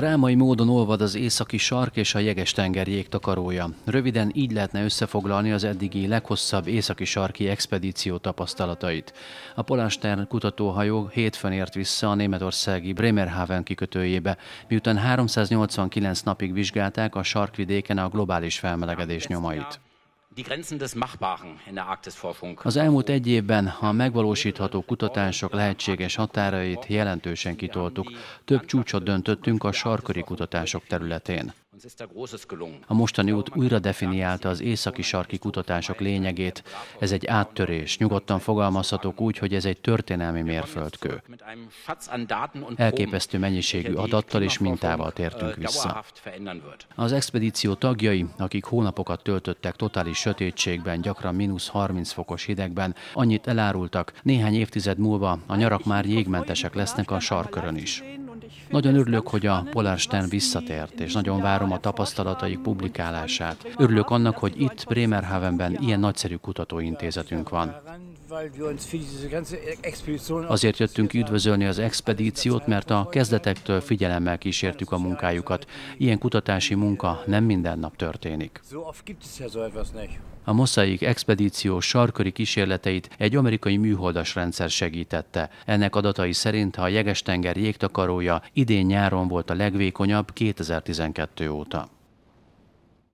drámai módon olvad az északi sark és a jeges tenger jégtakarója. Röviden így lehetne összefoglalni az eddigi leghosszabb északi sarki expedíció tapasztalatait. A Polarstern kutatóhajó hétfőn ért vissza a németországi Bremerhaven kikötőjébe, miután 389 napig vizsgálták a sarkvidéken a globális felmelegedés nyomait. Az elmúlt egy évben a megvalósítható kutatások lehetséges határait jelentősen kitoltuk. Több csúcsot döntöttünk a sarkori kutatások területén. A mostani út újra definiálta az északi sarki kutatások lényegét. Ez egy áttörés, nyugodtan fogalmazhatok úgy, hogy ez egy történelmi mérföldkő. Elképesztő mennyiségű adattal és mintával tértünk äh, vissza. Az expedíció tagjai, akik hónapokat töltöttek totális sötétségben, gyakran mínusz 30 fokos hidegben, annyit elárultak, néhány évtized múlva a nyarak már jégmentesek lesznek a sarkörön is. Nagyon örülök, hogy a Polarstern visszatért, és nagyon várom a tapasztalataik publikálását. Örülök annak, hogy itt Bremerhavenben ilyen nagyszerű kutatóintézetünk van. E- Azért jöttünk üdvözölni az expedíciót, mert a kezdetektől figyelemmel kísértük a munkájukat. Ilyen kutatási munka nem minden nap történik. A Mosaik expedíció sarköri kísérleteit egy amerikai műholdas rendszer segítette. Ennek adatai szerint a tenger jégtakarója idén nyáron volt a legvékonyabb 2012 óta.